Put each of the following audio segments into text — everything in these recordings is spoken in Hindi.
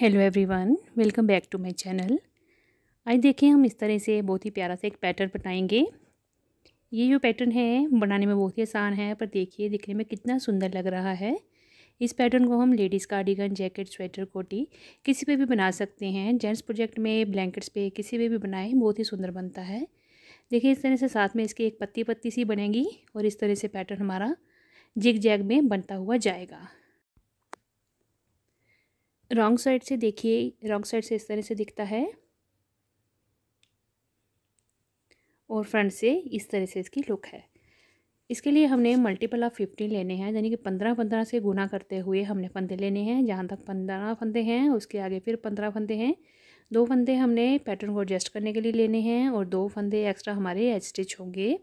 hello everyone welcome back to my channel आज देखिए हम इस तरह से बहुत ही प्यारा सा एक पैटर्न बनाएंगे ये जो पैटर्न है बनाने में बहुत ही आसान है पर देखिए दिखने में कितना सुंदर लग रहा है इस पैटर्न को हम लेडीज़ कार्डिगन जैकेट स्वेटर कोटी किसी पे भी बना सकते हैं जेंट्स प्रोजेक्ट में ब्लैंकेट्स पे किसी पर भी बनाए बहुत ही सुंदर बनता है देखिए इस तरह से साथ में इसकी एक पत्ती पत्ती सी बनेगी और इस तरह से पैटर्न हमारा जिग जैग में बनता हुआ जाएगा रॉन्ग साइड से देखिए रॉन्ग साइड से इस तरह से दिखता है और फ्रंट से इस तरह से इसकी लुक है इसके लिए हमने मल्टीपल ऑफ फिफ्टीन लेने हैं यानी कि पंद्रह पंद्रह से गुना करते हुए हमने फंदे लेने हैं जहाँ तक पंद्रह फंदे हैं उसके आगे फिर पंद्रह फंदे हैं दो फंदे हमने पैटर्न को एडजस्ट करने के लिए लेने हैं और दो फंदे एक्स्ट्रा हमारे एच स्टिच होंगे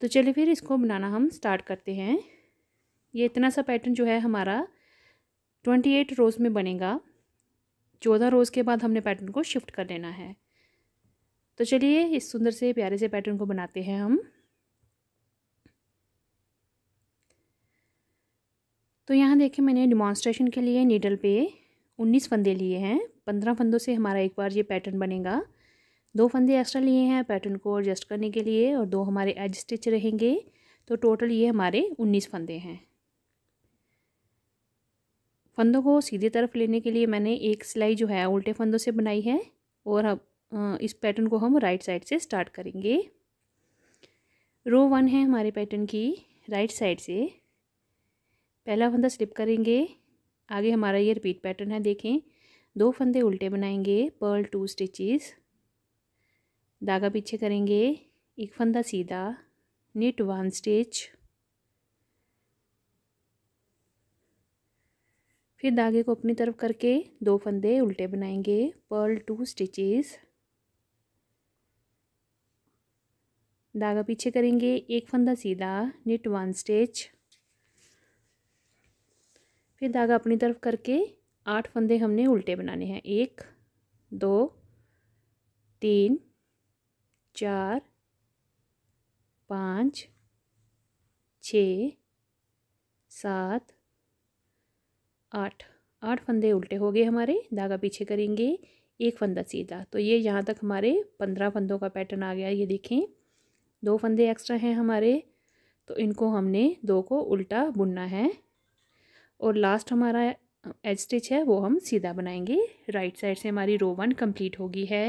तो चलिए फिर इसको बनाना हम स्टार्ट करते हैं ये इतना सा पैटर्न जो है हमारा ट्वेंटी एट रोज़ में बनेगा चौदह रोज़ के बाद हमने पैटर्न को शिफ्ट कर लेना है तो चलिए इस सुंदर से प्यारे से पैटर्न को बनाते हैं हम तो यहाँ देखिए मैंने डिमॉन्स्ट्रेशन के लिए नीडल पे उन्नीस फंदे लिए हैं पंद्रह फंदों से हमारा एक बार ये पैटर्न बनेगा दो फंदे एक्स्ट्रा लिए हैं पैटर्न को एडजस्ट करने के लिए और दो हमारे एज स्टिच रहेंगे तो टोटल ये हमारे उन्नीस फंदे हैं फंदों को सीधे तरफ लेने के लिए मैंने एक सिलाई जो है उल्टे फंदों से बनाई है और अब इस पैटर्न को हम राइट साइड से स्टार्ट करेंगे रो वन है हमारे पैटर्न की राइट साइड से पहला फंदा स्लिप करेंगे आगे हमारा ये रिपीट पैटर्न है देखें दो फंदे उल्टे बनाएंगे पर्ल टू स्टिचेस धागा पीछे करेंगे एक फंदा सीधा नीट वन स्टिच फिर धागे को अपनी तरफ करके दो फंदे उल्टे बनाएंगे पर्ल टू स्टिचेस धागा पीछे करेंगे एक फंदा सीधा निट वन स्टिच फिर धागा अपनी तरफ करके आठ फंदे हमने उल्टे बनाने हैं एक दो तीन चार पाँच छ सात आठ आठ फंदे उल्टे हो गए हमारे धागा पीछे करेंगे एक फंदा सीधा तो ये यहाँ तक हमारे पंद्रह फंदों का पैटर्न आ गया ये देखें दो फंदे एक्स्ट्रा हैं हमारे तो इनको हमने दो को उल्टा बुनना है और लास्ट हमारा एज स्टिच है वो हम सीधा बनाएंगे राइट साइड से हमारी रो वन कम्प्लीट होगी है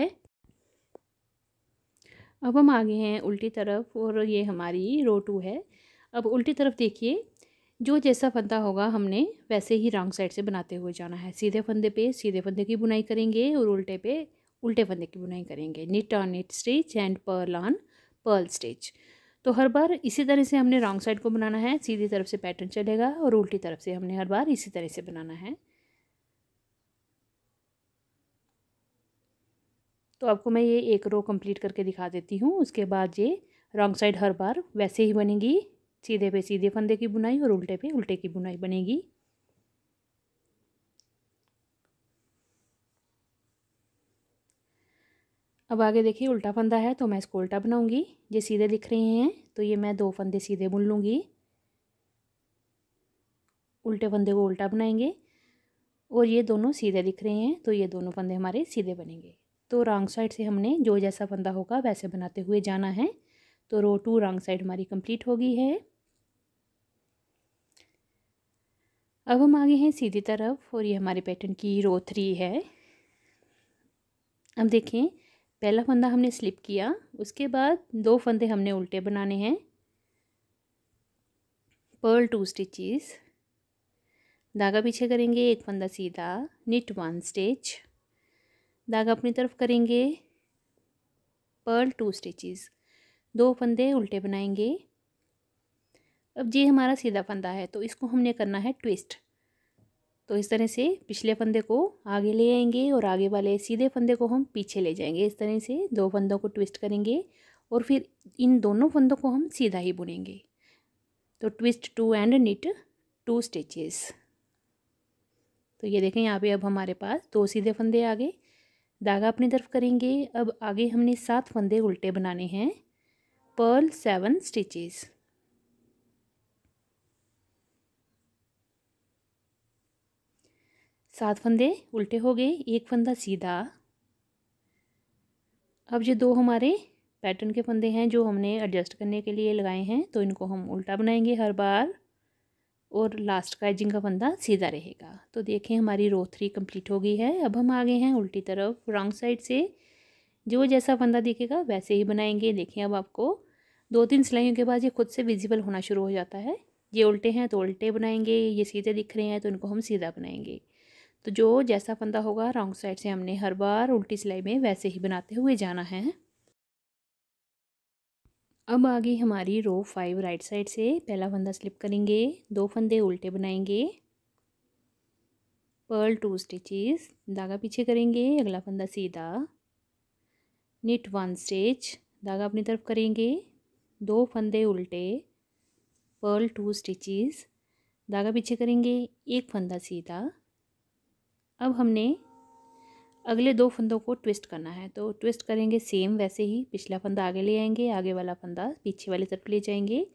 अब हम आगे हैं उल्टी तरफ और ये हमारी रो टू है अब उल्टी तरफ देखिए जो जैसा फंदा होगा हमने वैसे ही रॉन्ग साइड से बनाते हुए जाना है सीधे फंदे पे सीधे फंदे की बुनाई करेंगे और उल्टे पे उल्टे फंदे की बुनाई करेंगे knit on knit stitch and purl on purl stitch तो हर बार इसी तरह से हमने रॉन्ग साइड को बनाना है सीधी तरफ से पैटर्न चलेगा और उल्टी तरफ से हमने हर बार इसी तरह से बनाना है तो आपको मैं ये एक रो कंप्लीट करके दिखा देती हूँ उसके बाद ये रॉन्ग साइड हर बार वैसे ही बनेगी सीधे पे सीधे फंदे की बुनाई और उल्टे पे उल्टे की बुनाई बनेगी अब आगे देखिए उल्टा फंदा है तो मैं इसको उल्टा बनाऊंगी ये सीधे दिख रहे हैं तो ये मैं दो फंदे सीधे बुन लूँगी उल्टे फंदे को उल्टा बनाएंगे और ये दोनों सीधे दिख रहे हैं तो ये दोनों फंदे हमारे सीधे बनेंगे तो रॉन्ग साइड से हमने जो जैसा फंदा होगा वैसे बनाते हुए जाना है तो रो टू रॉन्ग साइड हमारी कंप्लीट हो गई है अब हम आगे हैं सीधी तरफ और ये हमारे पैटर्न की रो थ्री है अब देखें पहला फंदा हमने स्लिप किया उसके बाद दो फंदे हमने उल्टे बनाने हैं पर्ल टू स्टिचेस धागा पीछे करेंगे एक फंदा सीधा निट वन स्टिच धागा अपनी तरफ करेंगे पर्ल टू स्टिचेस दो फंदे उल्टे बनाएंगे अब ये हमारा सीधा फंदा है तो इसको हमने करना है ट्विस्ट तो इस तरह से पिछले फंदे को आगे ले आएंगे और आगे वाले सीधे फंदे को हम पीछे ले जाएंगे इस तरह से दो फंदों को ट्विस्ट करेंगे और फिर इन दोनों फंदों को हम सीधा ही बुनेंगे तो twist two and knit two stitches तो ये देखें यहाँ पे अब हमारे पास दो सीधे फंदे आगे धागा अपनी तरफ करेंगे अब आगे हमने सात फंदे उल्टे बनाने हैं पर्ल सेवन स्टिचेस सात फंदे उल्टे हो गए एक फंदा सीधा अब ये दो हमारे पैटर्न के फंदे हैं जो हमने एडजस्ट करने के लिए लगाए हैं तो इनको हम उल्टा बनाएंगे हर बार और लास्ट का एजिंग का फंदा सीधा रहेगा तो देखें हमारी रो थ्री कंप्लीट हो गई है अब हम आगे हैं उल्टी तरफ रॉन्ग साइड से जो जैसा फंदा देखेगा वैसे ही बनाएंगे देखें अब आपको दो तीन सिलाइयों के बाद ये खुद से विजिबल होना शुरू हो जाता है ये उल्टे हैं तो उल्टे बनाएंगे ये सीधे दिख रहे हैं तो इनको हम सीधा बनाएंगे तो जो जैसा फंदा होगा रॉन्ग साइड से हमने हर बार उल्टी सिलाई में वैसे ही बनाते हुए जाना है अब आ गई हमारी रो फाइव राइट साइड से पहला फंदा स्लिप करेंगे दो फंदे उल्टे बनाएंगे पर्ल टू स्टिचेस धागा पीछे करेंगे अगला फंदा सीधा निट वन स्टिच धागा अपनी तरफ करेंगे दो फंदे उल्टे पर्ल टू स्टिचेस धागा पीछे करेंगे एक फंदा सीधा अब हमने अगले दो फंदों को ट्विस्ट करना है तो ट्विस्ट करेंगे सेम वैसे ही पिछला फंदा आगे ले आएंगे आगे वाला फंदा पीछे वाली तरफ ले जाएंगे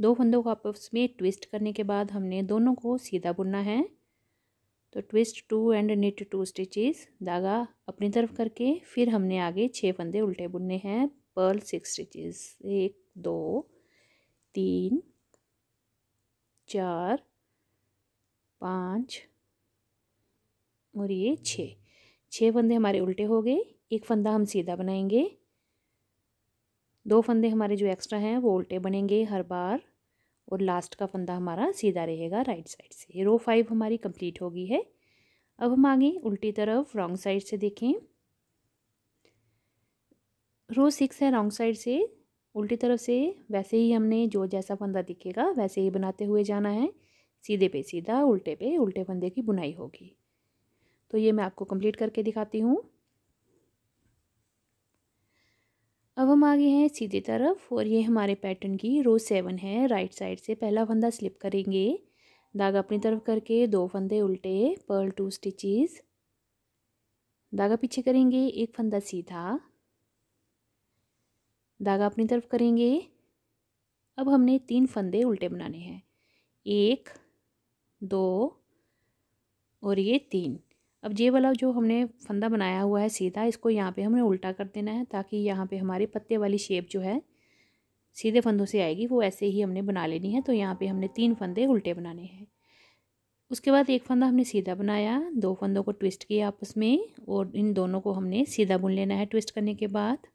दो फंदों को आपस में ट्विस्ट करने के बाद हमने दोनों को सीधा बुनना है तो twist two and knit two stitches धागा अपनी तरफ करके फिर हमने आगे छः फंदे उल्टे बुनने हैं पर्ल सिक्स स्टिचेस एक दो तीन चार पाँच और ये छः छः फंदे हमारे उल्टे हो गए एक फंदा हम सीधा बनाएंगे दो फंदे हमारे जो एक्स्ट्रा हैं वो उल्टे बनेंगे हर बार और लास्ट का फंदा हमारा सीधा रहेगा राइट साइड से रो फाइव हमारी कंप्लीट हो गई है अब हम आगे उल्टी तरफ रॉन्ग साइड से देखें रो सिक्स है रॉन्ग साइड से उल्टी तरफ से वैसे ही हमने जो जैसा फंदा दिखेगा वैसे ही बनाते हुए जाना है सीधे पे सीधा उल्टे पे उल्टे फंदे की बुनाई होगी तो ये मैं आपको कंप्लीट करके दिखाती हूँ अब हम आगे हैं सीधी तरफ और ये हमारे पैटर्न की रो सेवन है राइट साइड से पहला फंदा स्लिप करेंगे धागा अपनी तरफ करके दो फंदे उल्टे पर्ल टू स्टिचेस धागा पीछे करेंगे एक फंदा सीधा धागा अपनी तरफ करेंगे अब हमने तीन फंदे उल्टे बनाने हैं एक दो और ये तीन अब ये वाला जो हमने फंदा बनाया हुआ है सीधा इसको यहाँ पे हमने उल्टा कर देना है ताकि यहाँ पे हमारे पत्ते वाली शेप जो है सीधे फंदों से आएगी वो ऐसे ही हमने बना लेनी है तो यहाँ पे हमने तीन फंदे उल्टे बनाने हैं उसके बाद एक फंदा हमने सीधा बनाया दो फंदों को ट्विस्ट किया आपस में और इन दोनों को हमने सीधा बुन लेना है ट्विस्ट करने के बाद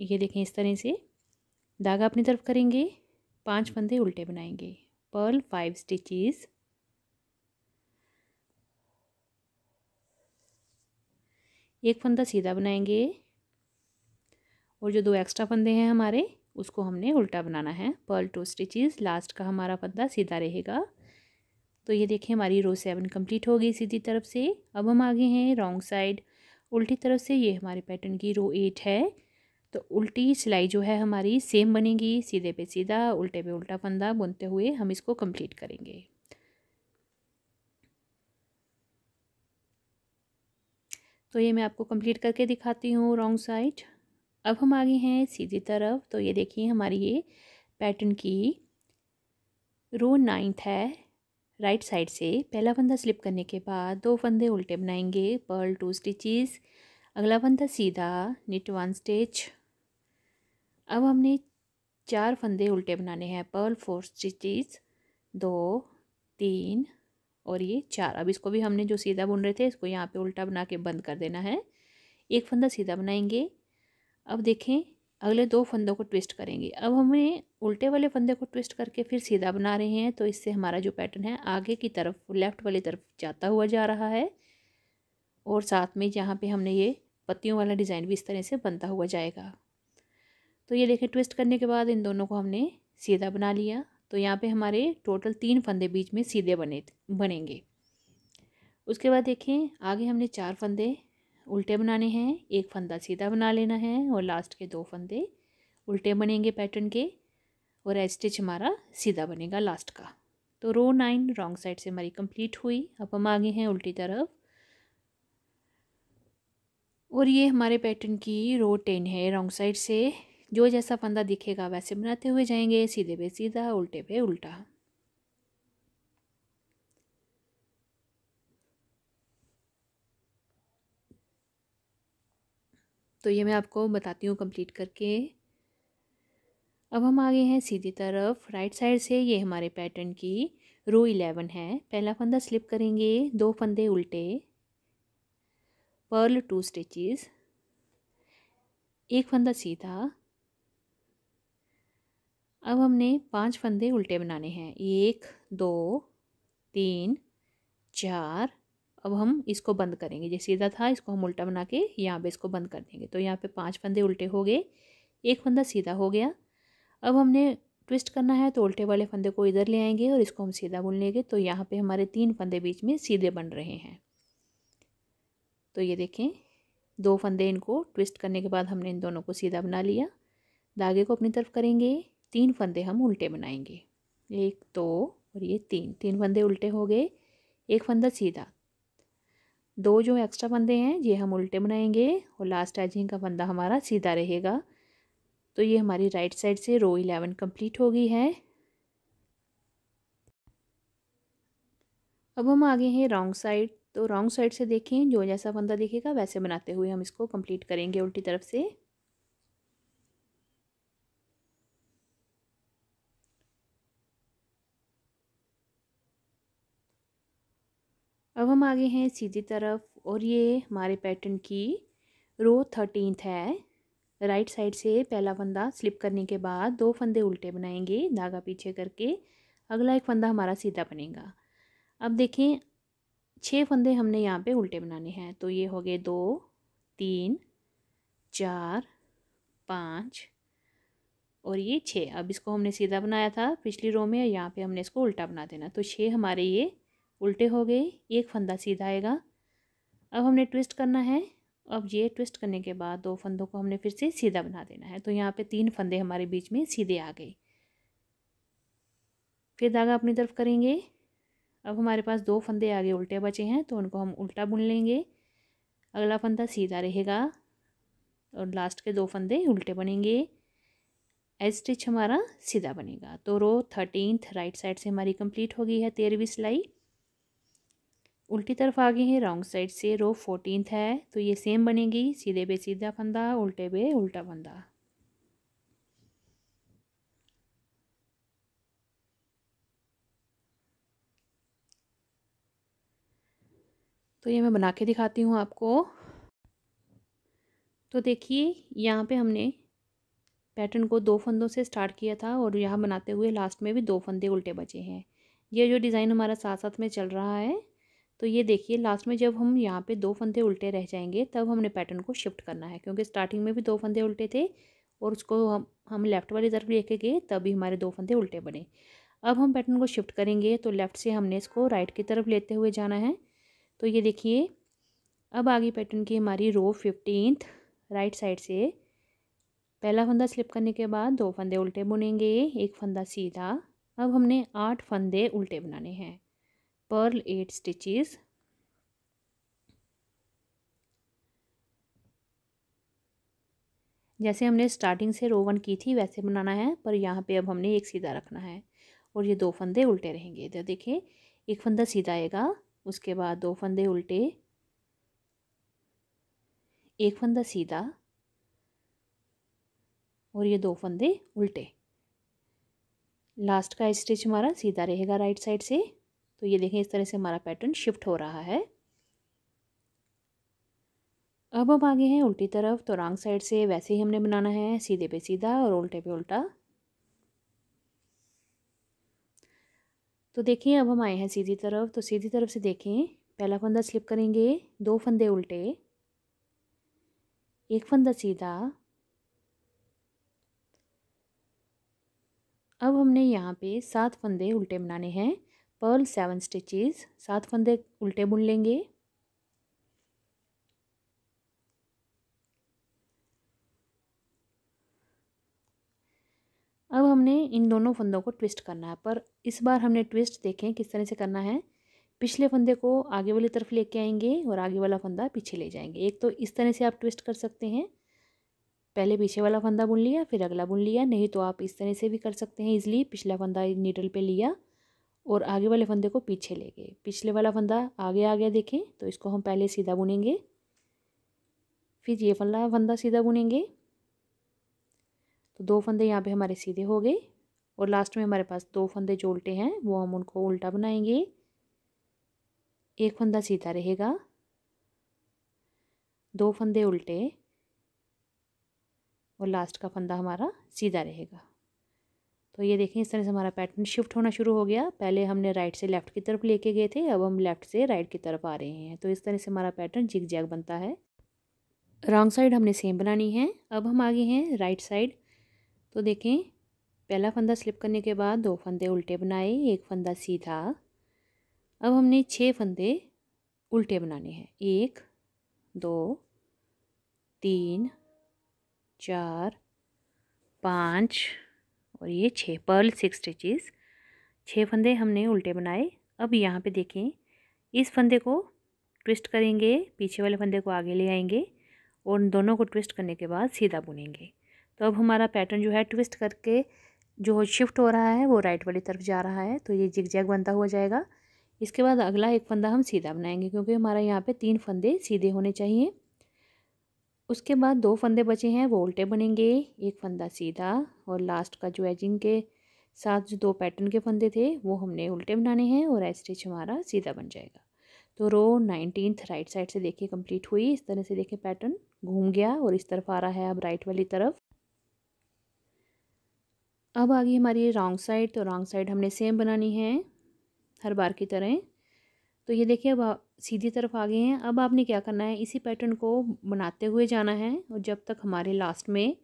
ये देखें इस तरह से धागा अपनी तरफ करेंगे पांच फंदे उल्टे बनाएंगे पर्ल फाइव स्टिचेस एक फंदा सीधा बनाएंगे और जो दो एक्स्ट्रा फंदे हैं हमारे उसको हमने उल्टा बनाना है पर्ल टू स्टिचेस लास्ट का हमारा फंदा सीधा रहेगा तो ये देखें हमारी रो सेवन कंप्लीट हो गई सीधी तरफ से अब हम आगे हैं रॉन्ग साइड उल्टी तरफ से ये हमारे पैटर्न की रो एट है तो उल्टी सिलाई जो है हमारी सेम बनेगी सीधे पे सीधा उल्टे पे उल्टा फंदा बुनते हुए हम इसको कंप्लीट करेंगे तो ये मैं आपको कंप्लीट करके दिखाती हूँ रॉन्ग साइड अब हम आगे हैं सीधी तरफ तो ये देखिए हमारी ये पैटर्न की रो नाइन्थ है राइट साइड से पहला फंदा स्लिप करने के बाद दो फंदे उल्टे बनाएंगे पर्ल टू स्टिचेस अगला फंदा सीधा निट वन स्टिच अब हमने चार फंदे उल्टे बनाने हैं पर्ल फोर स्टिचेस दो तीन और ये चार अब इसको भी हमने जो सीधा बुन रहे थे इसको यहाँ पे उल्टा बना के बंद कर देना है एक फंदा सीधा बनाएंगे अब देखें अगले दो फंदों को ट्विस्ट करेंगे अब हमें उल्टे वाले फंदे को ट्विस्ट करके फिर सीधा बना रहे हैं तो इससे हमारा जो पैटर्न है आगे की तरफ लेफ़्ट वाली तरफ जाता हुआ जा रहा है और साथ में यहाँ पे हमने ये पत्तियों वाला डिज़ाइन भी इस तरह से बनता हुआ जाएगा तो ये देखें ट्विस्ट करने के बाद इन दोनों को हमने सीधा बना लिया तो यहाँ पे हमारे टोटल तीन फंदे बीच में सीधे बने बनेंगे उसके बाद देखें आगे हमने चार फंदे उल्टे बनाने हैं एक फंदा सीधा बना लेना है और लास्ट के दो फंदे उल्टे बनेंगे पैटर्न के और स्टिच हमारा सीधा बनेगा लास्ट का तो रो नाइन रॉन्ग साइड से हमारी कंप्लीट हुई अब हम आगे हैं उल्टी तरफ और ये हमारे पैटर्न की रो टेन है रॉन्ग साइड से जो जैसा फंदा दिखेगा वैसे बनाते हुए जाएंगे सीधे पे सीधा उल्टे पे उल्टा तो ये मैं आपको बताती हूँ कंप्लीट करके अब हम आगे हैं सीधी तरफ राइट साइड से ये हमारे पैटर्न की रो इलेवन है पहला फंदा स्लिप करेंगे दो फंदे उल्टे पर्ल टू स्टिचेस एक फंदा सीधा अब हमने पांच फंदे उल्टे बनाने हैं एक दो तीन चार अब हम इसको बंद करेंगे जैसे सीधा था इसको हम उल्टा बना के यहाँ पे इसको बंद कर देंगे तो यहाँ पे पांच फंदे उल्टे हो गए एक फंदा सीधा हो गया अब हमने ट्विस्ट करना है तो उल्टे वाले फंदे को इधर ले आएंगे और इसको हम सीधा बुन लेंगे तो यहाँ पे हमारे तीन फंदे बीच में सीधे बन रहे हैं तो ये देखें दो फंदे इनको ट्विस्ट करने के बाद हमने इन दोनों को सीधा बना लिया धागे को अपनी तरफ करेंगे तीन फंदे हम उल्टे बनाएंगे एक दो तो, और ये तीन तीन फंदे उल्टे हो गए एक फंदा सीधा दो जो एक्स्ट्रा फंदे हैं ये हम उल्टे बनाएंगे और लास्ट एजिंग का फंदा हमारा सीधा रहेगा तो ये हमारी राइट साइड से रो इलेवन कंप्लीट हो गई है अब हम आगे हैं रॉन्ग साइड तो रॉन्ग साइड से देखें जो जैसा फंदा दिखेगा वैसे बनाते हुए हम इसको कंप्लीट करेंगे उल्टी तरफ से अब हम आगे हैं सीधी तरफ और ये हमारे पैटर्न की रो थर्टीन है राइट साइड से पहला फंदा स्लिप करने के बाद दो फंदे उल्टे बनाएंगे धागा पीछे करके अगला एक फंदा हमारा सीधा बनेगा अब देखें छः फंदे हमने यहाँ पे उल्टे बनाने हैं तो ये हो गए दो तीन चार पाँच और ये छः अब इसको हमने सीधा बनाया था पिछली रो में यहाँ पे हमने इसको उल्टा बना देना तो छः हमारे ये उल्टे हो गए एक फंदा सीधा आएगा अब हमने ट्विस्ट करना है अब ये ट्विस्ट करने के बाद दो फंदों को हमने फिर से सीधा बना देना है तो यहाँ पे तीन फंदे हमारे बीच में सीधे आ गए फिर धागा अपनी तरफ करेंगे अब हमारे पास दो फंदे आगे उल्टे बचे हैं तो उनको हम उल्टा बुन लेंगे अगला फंदा सीधा रहेगा और लास्ट के दो फंदे उल्टे बनेंगे एज स्टिच हमारा सीधा बनेगा तो रो थर्टीनथ राइट साइड से हमारी कंप्लीट हो गई है तेरहवीं सिलाई उल्टी तरफ आ गई है रॉन्ग साइड से रो फोर्टीन है तो ये सेम बनेगी सीधे पे सीधा फंदा उल्टे पे उल्टा फंदा तो ये मैं बना के दिखाती हूँ आपको तो देखिए यहाँ पे हमने पैटर्न को दो फंदों से स्टार्ट किया था और यहाँ बनाते हुए लास्ट में भी दो फंदे उल्टे बचे हैं ये जो डिज़ाइन हमारा साथ साथ में चल रहा है तो ये देखिए लास्ट में जब हम यहाँ पे दो फंदे उल्टे रह जाएंगे तब हमने पैटर्न को शिफ्ट करना है क्योंकि स्टार्टिंग में भी दो फंदे उल्टे थे और उसको हम हम लेफ़्ट वाली तरफ लेके गए तभी हमारे दो फंदे उल्टे बने अब हम पैटर्न को शिफ्ट करेंगे तो लेफ़्ट से हमने इसको राइट की तरफ लेते हुए जाना है तो ये देखिए अब आगे पैटर्न की हमारी रो फिफ्टीन राइट साइड से पहला फंदा स्लिप करने के बाद दो फंदे उल्टे बुनेंगे एक फंदा सीधा अब हमने आठ फंदे उल्टे बनाने हैं पर्ल एट स्टिचेस जैसे हमने स्टार्टिंग से रोवन की थी वैसे बनाना है पर यहाँ पे अब हमने एक सीधा रखना है और ये दो फंदे उल्टे रहेंगे इधर देखिए एक फंदा सीधा आएगा उसके बाद दो फंदे उल्टे एक फंदा सीधा और ये दो फंदे उल्टे लास्ट का स्टिच हमारा सीधा रहेगा राइट साइड से तो ये देखें इस तरह से हमारा पैटर्न शिफ्ट हो रहा है अब हम आगे हैं उल्टी तरफ तो रॉन्ग साइड से वैसे ही हमने बनाना है सीधे पे सीधा और उल्टे पे उल्टा तो देखिए अब हम आए हैं सीधी तरफ तो सीधी तरफ से देखें पहला फंदा स्लिप करेंगे दो फंदे उल्टे एक फंदा सीधा अब हमने यहाँ पे सात फंदे उल्टे बनाने हैं पर्ल सेवन स्टिचेस सात फंदे उल्टे बुन लेंगे अब हमने इन दोनों फंदों को ट्विस्ट करना है पर इस बार हमने ट्विस्ट देखें किस तरह से करना है पिछले फंदे को आगे वाली तरफ लेके आएंगे और आगे वाला फंदा पीछे ले जाएंगे एक तो इस तरह से आप ट्विस्ट कर सकते हैं पहले पीछे वाला फंदा बुन लिया फिर अगला बुन लिया नहीं तो आप इस तरह से भी कर सकते हैं इजली पिछला फंदा नीडल पर लिया और आगे वाले फंदे को पीछे ले गए पिछले वाला फंदा आगे आ गया देखें तो इसको हम पहले सीधा बुनेंगे फिर ये फला फंदा सीधा बुनेंगे तो दो फंदे यहाँ पे हमारे सीधे हो गए और लास्ट में हमारे पास दो फंदे जो उल्टे हैं वो हम उनको उल्टा बनाएंगे एक फंदा सीधा रहेगा दो फंदे उल्टे और लास्ट का फंदा हमारा सीधा रहेगा तो ये देखें इस तरह से हमारा पैटर्न शिफ्ट होना शुरू हो गया पहले हमने राइट से लेफ़्ट की तरफ लेके गए थे अब हम लेफ़्ट से राइट की तरफ आ रहे हैं तो इस तरह से हमारा पैटर्न जिग जैग बनता है रॉन्ग साइड हमने सेम बनानी है अब हम आगे हैं राइट साइड तो देखें पहला फंदा स्लिप करने के बाद दो फंदे उल्टे बनाए एक फंदा सीधा अब हमने छः फंदे उल्टे बनाने हैं एक दो तीन चार पाँच और ये छः पर्ल सिक्स स्टिचेस छः फंदे हमने उल्टे बनाए अब यहाँ पे देखें इस फंदे को ट्विस्ट करेंगे पीछे वाले फंदे को आगे ले आएंगे और दोनों को ट्विस्ट करने के बाद सीधा बुनेंगे तो अब हमारा पैटर्न जो है ट्विस्ट करके जो शिफ्ट हो रहा है वो राइट वाली तरफ जा रहा है तो ये जिग बनता हुआ जाएगा इसके बाद अगला एक फंदा हम सीधा बनाएंगे क्योंकि हमारा यहाँ पे तीन फंदे सीधे होने चाहिए उसके बाद दो फंदे बचे हैं वो उल्टे बनेंगे एक फंदा सीधा और लास्ट का जो एजिंग के साथ जो दो पैटर्न के फंदे थे वो हमने उल्टे बनाने हैं और स्टिच हमारा सीधा बन जाएगा तो रो नाइनटीन्थ राइट साइड से देखिए कंप्लीट हुई इस तरह से देखिए पैटर्न घूम गया और इस तरफ आ रहा है अब राइट वाली तरफ अब आ गई हमारी रॉन्ग साइड तो रॉन्ग साइड हमने सेम बनानी है हर बार की तरह तो ये देखिए अब सीधी तरफ आ गए हैं अब आपने क्या करना है इसी पैटर्न को बनाते हुए जाना है और जब तक हमारे लास्ट में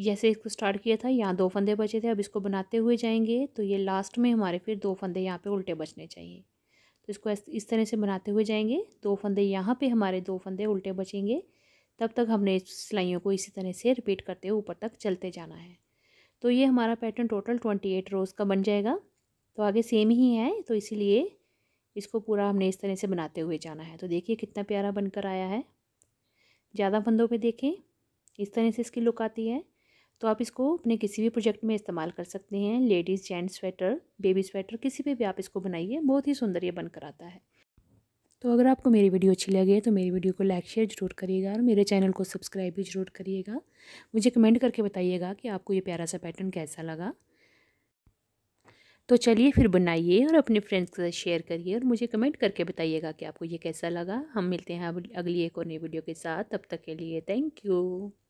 जैसे इसको स्टार्ट किया था यहाँ दो फंदे बचे थे अब इसको बनाते हुए जाएंगे तो ये लास्ट में हमारे फिर दो फंदे यहाँ पे उल्टे बचने चाहिए तो इसको इस तरह से बनाते हुए जाएंगे दो फंदे यहाँ पे हमारे दो फंदे उल्टे बचेंगे तब तक हमने सिलाइयों को इसी तरह से रिपीट करते हुए ऊपर तक चलते जाना है तो ये हमारा pattern total twenty eight rows का बन जाएगा तो आगे सेम ही है तो इसीलिए इसको पूरा हमने इस तरह से बनाते हुए जाना है तो देखिए कितना प्यारा बनकर आया है ज़्यादा बंदों में देखें इस तरह से इसकी लुक आती है तो आप इसको अपने किसी भी प्रोजेक्ट में इस्तेमाल कर सकते हैं ladies gents sweater baby sweater किसी पर भी आप इसको बनाइए बहुत ही सुंदर ये बनकर आता है तो अगर आपको मेरी वीडियो अच्छी लगे तो मेरी वीडियो को लाइक शेयर जरूर करिएगा और मेरे चैनल को सब्सक्राइब भी जरूर करिएगा मुझे कमेंट करके बताइएगा कि आपको ये प्यारा सा पैटर्न कैसा लगा तो चलिए फिर बनाइए और अपने फ्रेंड्स के साथ शेयर करिए और मुझे कमेंट करके बताइएगा कि आपको ये कैसा लगा हम मिलते हैं अगली एक और नई वीडियो के साथ तब तक के लिए थैंक यू